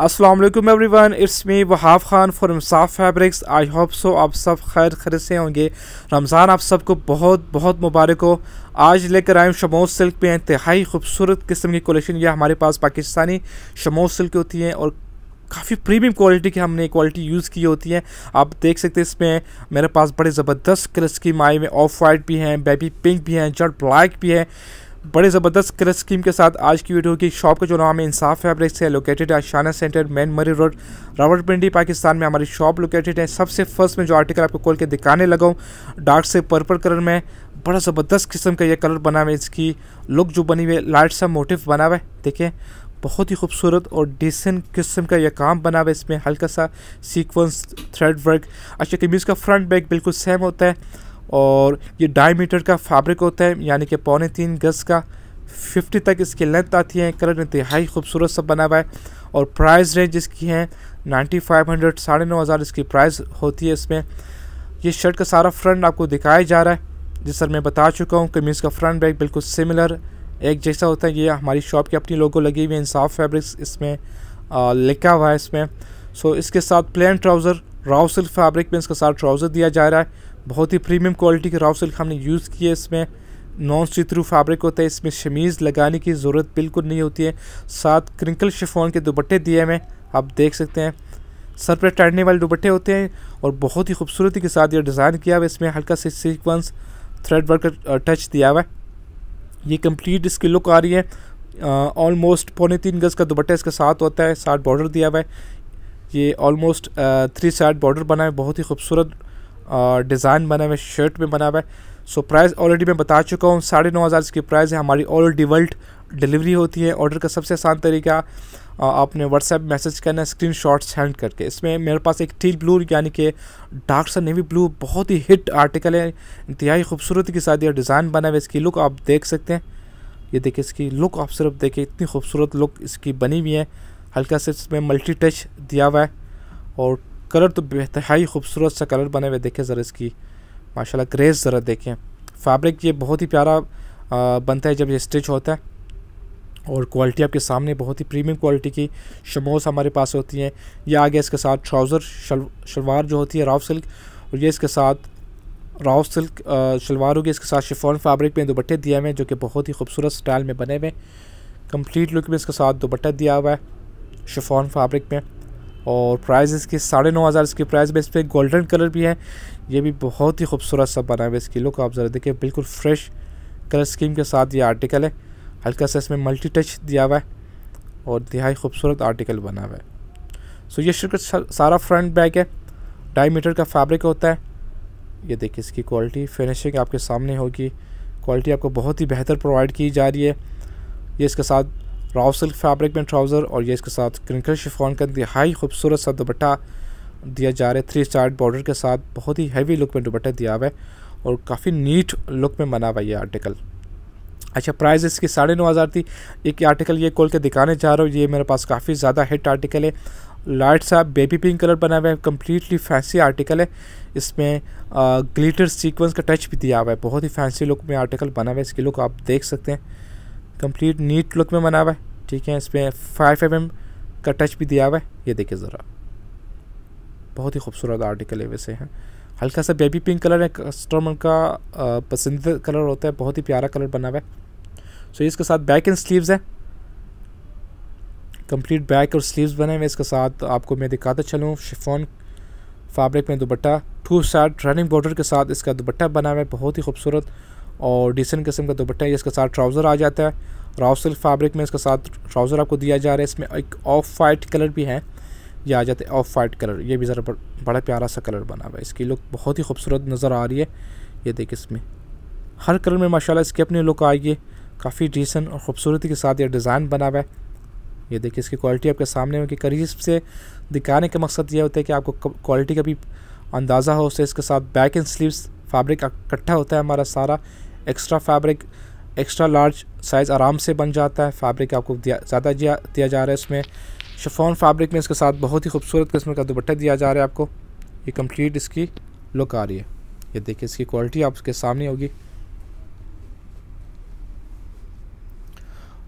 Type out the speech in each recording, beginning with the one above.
Aslam everyone it's me Wahaf Khan for Ramsaf fabrics I hope so आप सब खैर खरे से होंगे रमज़ान आप सबको बहुत बहुत मुबारक हो आज लेकर आए शमोस सिल्क में इंतहाई खूबसूरत किस्म की कलेक्शन यह हमारे पास पाकिस्तानी शमोस सिल्क होती हैं और काफ़ी प्रीमियम क्वालिटी की हमने क्वालिटी यूज़ की होती है आप देख सकते हैं इसमें मेरे पास बड़े ज़बरदस्त कलर्स की माई में ऑफ वाइट भी हैं बेबी पिंक भी हैं जट ब्लैक भी है बड़े ज़बरदस्त कलर स्कीम के साथ आज की वीडियो की शॉप का जो नाम है इंसाफ फैब्रिक से लोकेटेड है Shana center main Murree road Pindi Pakistan में हमारी शॉप लोकेटेड है सबसे फर्स्ट में जो आर्टिकल आपको खोल के दिखाने लगा डार्क से पर्पल कलर में बड़ा ज़बरदस्त किस्म का यह कलर बना हुआ है इसकी लुक जो बनी हुई है लाइट सा मोटिव बना हुआ है देखिए बहुत ही खूबसूरत और डिसेंट किस्म का यह काम बना हुआ है इसमें हल्का सा सीक्वेंस थ्रेड वर्क अच्छा कमीज़ का फ्रंट बैक बिल्कुल सेम होता है और ये ढाई मीटर का फैब्रिक होता है यानी कि पौने तीन गज़ का फिफ्टी तक इसकी लेंथ आती है कलर इंतहाई खूबसूरत सब बना हुआ है और प्राइस रेंज इसकी है नाइन्टी फाइव हंड्रेड साढ़े नौ हज़ार इसकी प्राइस होती है इसमें ये शर्ट का सारा फ्रंट आपको दिखाया जा रहा है जिस मैं बता चुका हूँ कमीज़ का फ्रंट बैग बिल्कुल सिमिलर एक जैसा होता है ये हमारी शॉप की अपनी लोगों लगी हुई है इंसाफ फैब्रिक्स इसमें लिखा हुआ है इसमें सो इसके साथ प्लेन ट्राउज़र राउसिल फैब्रिक में इसका सारा ट्राउज़र दिया जा रहा है बहुत ही प्रीमियम क्वालिटी के राव सिल्क हमने यूज़ किया इसमें नॉन सी फैब्रिक होता है इसमें शमीज़ लगाने की ज़रूरत बिल्कुल नहीं होती है साथ क्रिंकल शिफोन के दुपट्टे दिए हमें आप देख सकते हैं सर पर टहने वाले दुपट्टे होते हैं और बहुत ही खूबसूरती के साथ ये डिज़ाइन किया हुआ इसमें हल्का से सीक्वेंस थ्रेड वर्क टच दिया हुआ है ये कंप्लीट इसकी लुक आ रही है ऑलमोस्ट पौने तीन गज़ का दुपट्टा इसके साथ होता है साठ बॉर्डर दिया हुआ है ये ऑलमोस्ट थ्री साइड बॉर्डर बना है बहुत ही खूबसूरत डिज़ाइन बना हुआ है शर्ट में बना हुआ है सो प्राइस ऑलरेडी मैं बता चुका हूँ साढ़े नौ हज़ार इसकी प्राइस है हमारी ऑल डिवल्ट डिलीवरी होती है ऑर्डर का सबसे आसान तरीका आपने व्हाट्सएप मैसेज करना है स्क्रीन शॉट सेंड करके इसमें मेरे पास एक टील ब्लू यानी कि डार्क सा नेवी ब्लू बहुत ही हिट आर्टिकल है इंतहाई खूबसूरती के साथ यह डिज़ाइन बना हुआ है इसकी लुक आप देख सकते हैं ये देखिए इसकी लुक आप सिर्फ देखिए इतनी खूबसूरत लुक इसकी बनी हुई है हल्का सा इसमें मल्टी टच दिया हुआ है और कलर तो बेतहाई खूबसूरत सा कलर बने हुए देखें ज़रा इसकी माशाल्लाह ग्रेस ज़रा देखें फैब्रिक ये बहुत ही प्यारा बनता है जब ये स्टिच होता है और क्वालिटी आपके सामने बहुत ही प्रीमियम क्वालिटी की शमोस हमारे पास होती हैं ये आ गया इसके साथ ट्राउज़र शलवार जो होती है राव सिल्क और ये इसके साथ राव सिल्क शलवार होगी इसके साथ शिफॉन फैब्रिक में दुपट्टे दिए हुए हैं जो कि बहुत ही खूबसूरत स्टाइल में बने हुए कंप्लीट लुक में इसके साथ दुपट्टा दिया हुआ है शिफॉन फैब्रिक में और प्राइस इसकी साढ़े नौ हज़ार इसके प्राइस बेस पे गोल्डन कलर भी है ये भी बहुत ही खूबसूरत सा बना हुआ है इसकी लुक आप ज़रा देखिए बिल्कुल फ्रेश कलर स्कीम के साथ ये आर्टिकल है हल्का सा इसमें मल्टी टच दिया हुआ है और दिहाई खूबसूरत आर्टिकल बना हुआ है सो ये शर्ट सारा फ्रंट बैग है ढाई मीटर का फैब्रिक होता है ये देखिए इसकी क्वालिटी फिनिशिंग आपके सामने होगी क्वालिटी आपको बहुत ही बेहतर प्रोवाइड की जा रही है ये इसके साथ राव सिल्क फैब्रिक में ट्राउज़र और ये इसके साथ क्रिंकल शिफॉन का इंतहाई खूबसूरत सा दुपट्टा दिया जा रहा है थ्री स्टार बॉर्डर के साथ बहुत ही हैवी लुक में दुपट्टा दिया हुआ है और काफ़ी नीट लुक में बना हुआ ये आर्टिकल अच्छा प्राइस इसकी साढ़े नौ हज़ार थी एक आर्टिकल ये खोल के दिखाने जा रहा हूँ ये मेरे पास काफ़ी ज़्यादा हिट आर्टिकल है लाइट सा बेबी पिंक कलर बना हुआ है कम्प्लीटली फैंसी आर्टिकल है इसमें ग्लिटर सीक्वेंस का टच भी दिया हुआ है बहुत ही फैंसी लुक में आर्टिकल बना हुआ है इसकी लुक आप देख सकते हैं कंप्लीट नीट लुक में बना हुआ है ठीक है इसमें फाइव एम का टच भी दिया हुआ है ये देखिए ज़रा बहुत ही खूबसूरत आर्टिकल है वैसे हैं हल्का सा बेबी पिंक कलर है कस्टमर का पसंदीदा कलर होता है बहुत ही प्यारा कलर बना हुआ है सो इसके साथ बैक एंड स्लीव्स है कंप्लीट बैक और स्लीव्स बने हुए इसके साथ आपको मैं दिखाता चलूँ शिफोन फैब्रिक में dupatta two side running border के साथ इसका दुपट्टा बना हुआ है बहुत ही खूबसूरत और डिसेंट किस्म का दुपट्टा है इसके साथ ट्राउज़र आ जाता है रॉफ सिल्क फैब्रिक में इसके साथ ट्राउज़र आपको दिया जा रहा है इसमें एक ऑफ वाइट कलर भी है ये आ जाते हैं ऑफ वाइट कलर ये भी ज़रा बड़ा प्यारा सा कलर बना हुआ है इसकी लुक बहुत ही खूबसूरत नज़र आ रही है ये देखिए इसमें हर कलर में माशाल्लाह इसके अपने लुक आइए काफ़ी डिसेंट और ख़ूबसूरती के साथ ये डिज़ाइन बना हुआ है ये देखिए इसकी क्वालिटी आपके सामने उनके करीब से दिखाने का मकसद ये होता है कि आपको क्वालिटी का भी अंदाज़ा हो उससे इसके साथ बैक एंड स्लीव्स फैब्रिक इकट्ठा होता है हमारा सारा extra fabric extra large size आराम से बन जाता है फैब्रिक आपको दिया ज़्यादा दिया जा रहा है इसमें शफोन फैब्रिक में इसके साथ बहुत ही खूबसूरत किस्म का दुपट्टा दिया जा रहा है आपको ये कंप्लीट इसकी लुक आ रही है ये देखिए इसकी क्वालिटी आपके सामने होगी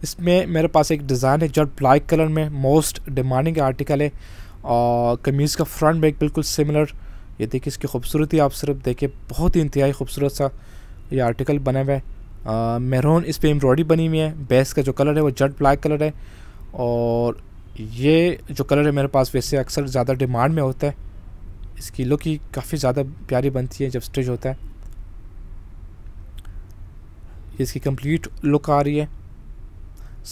इसमें मेरे पास एक डिज़ाइन है जो ब्लैक कलर में मोस्ट डिमांडिंग आर्टिकल है और कमीज़ का फ्रंट बैक बिल्कुल सिमिलर ये देखिए इसकी खूबसूरती आप सिर्फ देखिए बहुत ही इंतहाई खूबसूरत सा ये आर्टिकल बना हुआ है मेहरून इस पर एम्ब्रॉयडरी बनी हुई है बेस का जो कलर है वो जट ब्लैक कलर है और ये जो कलर है मेरे पास वैसे अक्सर ज़्यादा डिमांड में होता है इसकी लुक ही काफ़ी ज़्यादा प्यारी बनती है जब स्टिच होता है इसकी कंप्लीट लुक आ रही है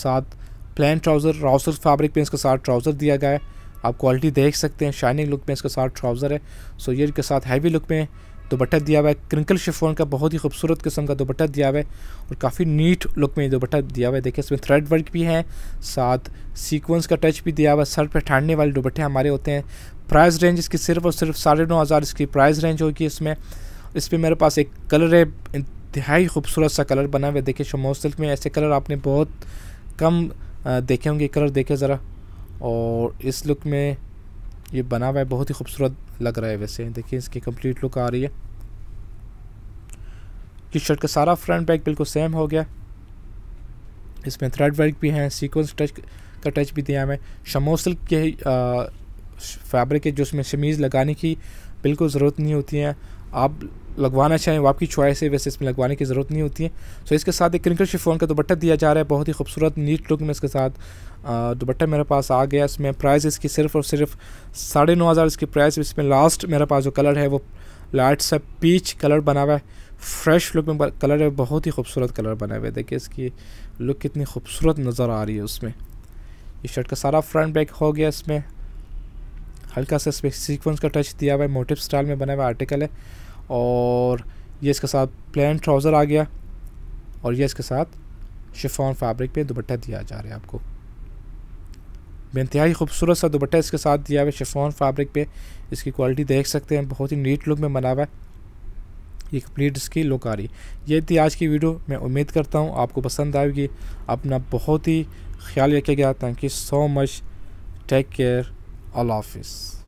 साथ प्लेन ट्राउज़र राउसर फैब्रिक पे इसके साथ ट्राउज़र दिया गया है आप क्वालिटी देख सकते हैं शाइनिंग लुक में इसके साथ ट्राउज़र है ये के साथ हैवी लुक में है दुपट्टा दिया हुआ है क्रिंकल शिफोन का बहुत ही खूबसूरत किस्म का दुपट्टा दिया हुआ है और काफ़ी नीट लुक में ये दुपट्टा दिया हुआ है देखिए इसमें थ्रेड वर्क भी है साथ सीक्वेंस का टच भी दिया हुआ है सर पर ठाड़ने वाले दुपट्टे हमारे होते हैं प्राइस रेंज इसकी सिर्फ और सिर्फ साढ़े नौ हज़ार इसकी प्राइस रेंज होगी इसमें इस पर मेरे पास एक कलर है इंतहाई खूबसूरत सा कलर बना हुआ है देखिए शमो सिल्क में ऐसे कलर आपने बहुत कम देखे होंगे कलर देखे ज़रा और इस लुक में ये बना हुआ है बहुत ही खूबसूरत लग रहा है वैसे देखिए इसकी कंप्लीट लुक आ रही है टी शर्ट का सारा फ्रंट बैक बिल्कुल सेम हो गया इसमें थ्रेड वर्क भी हैं सीक्वेंस टच का टच भी दिया हमें शमोसल के फैब्रिक है जो उसमें शमीज़ लगाने की बिल्कुल ज़रूरत नहीं होती है आप लगवाना चाहें वो आपकी चॉइस है वैसे इसमें लगवाने की ज़रूरत नहीं होती है सो इसके साथ एक क्रिंकल शिफोन का दुपट्टा दिया जा रहा है बहुत ही खूबसूरत नीट लुक में इसके साथ दुपट्टा मेरे पास आ गया इसमें प्राइस इसकी सिर्फ और सिर्फ साढ़े नौ हज़ार इसकी प्राइस इसमें लास्ट मेरे पास जो कलर है वो लाइट सा पीच कलर बना हुआ है फ्रेश लुक में कलर है बहुत ही खूबसूरत कलर बना हुआ है देखिए इसकी लुक कितनी खूबसूरत नज़र आ रही है उसमें ये शर्ट का सारा फ्रंट बैक हो गया इसमें हल्का सा सीक्वेंस का टच दिया हुआ है मोटिव स्टाइल में बना हुआ आर्टिकल है और ये इसके साथ प्लेन ट्राउज़र आ गया और ये इसके साथ शिफॉन फैब्रिक पे दुपट्टा दिया जा रहा है आपको बेानतहाई खूबसूरत सा दुपट्टा इसके साथ दिया हुआ है शिफॉन फैब्रिक पे इसकी क्वालिटी देख सकते हैं बहुत ही नीट लुक में बना हुआ है ये कम्प्लीट इसकी लुक आ रही ये थी आज की वीडियो मैं उम्मीद करता हूँ आपको पसंद आएगी अपना बहुत ही ख्याल रखेगा thank you so much take care अल्लाह हाफिज़